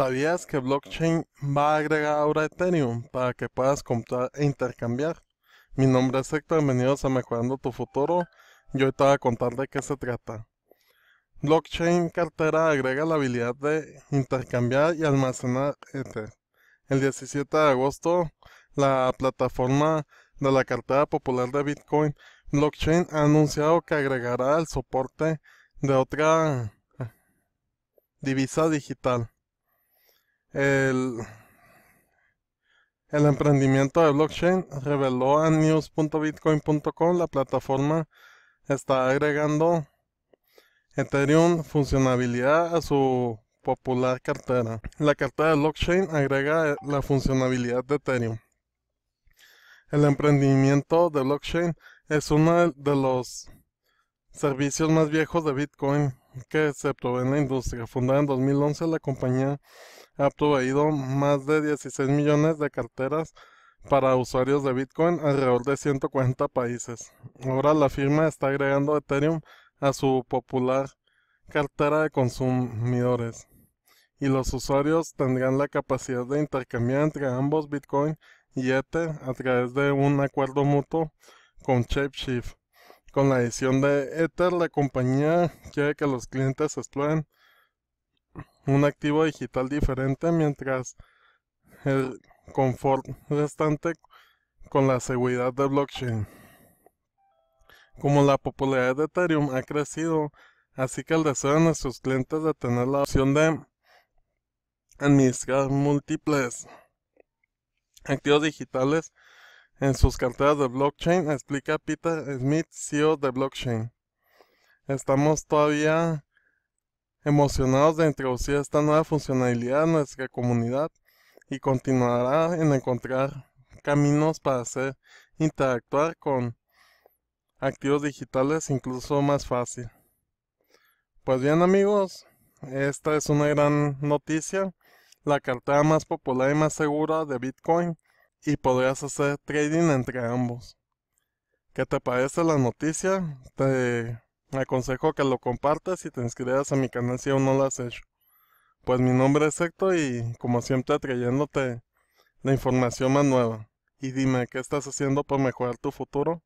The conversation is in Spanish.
¿Sabías que blockchain va a agregar ahora Ethereum para que puedas comprar e intercambiar? Mi nombre es Héctor, bienvenidos a Mejorando tu Futuro Yo hoy te voy a contar de qué se trata. Blockchain cartera agrega la habilidad de intercambiar y almacenar Ether. El 17 de agosto, la plataforma de la cartera popular de Bitcoin, Blockchain, ha anunciado que agregará el soporte de otra divisa digital. El, emprendimiento de blockchain reveló a news.bitcoin.com la plataforma está agregando Ethereum funcionabilidad a su popular cartera. La cartera de blockchain agrega la funcionalidad de Ethereum. El emprendimiento de blockchain es uno de los servicios más viejos de Bitcoin que se provee en la industria. Fundada en 2011, la compañía ha proveído más de 16 millones de carteras para usuarios de Bitcoin alrededor de 140 países. Ahora la firma está agregando Ethereum a su popular cartera de consumidores y los usuarios tendrán la capacidad de intercambiar entre ambos Bitcoin y Ether a través de un acuerdo mutuo con ShapeShift. Con la adición de Ether, la compañía quiere que los clientes exploren un activo digital diferente mientras el confort restante con la seguridad de blockchain. Como la popularidad de Ethereum ha crecido, así que el deseo de nuestros clientes de tener la opción de administrar múltiples activos digitales en sus carteras de blockchain, explica Peter Smith, CEO de Blockchain. Estamos todavía emocionados de introducir esta nueva funcionalidad a nuestra comunidad y continuará en encontrar caminos para hacer interactuar con activos digitales incluso más fácil. Pues bien amigos, esta es una gran noticia, la cartera más popular y más segura de Bitcoin y podrías hacer trading entre ambos. ¿Qué te parece la noticia? Te aconsejo que lo compartas y te inscribas a mi canal si aún no lo has hecho. Pues mi nombre es Héctor y como siempre trayéndote la información más nueva. Y dime, ¿qué estás haciendo para mejorar tu futuro?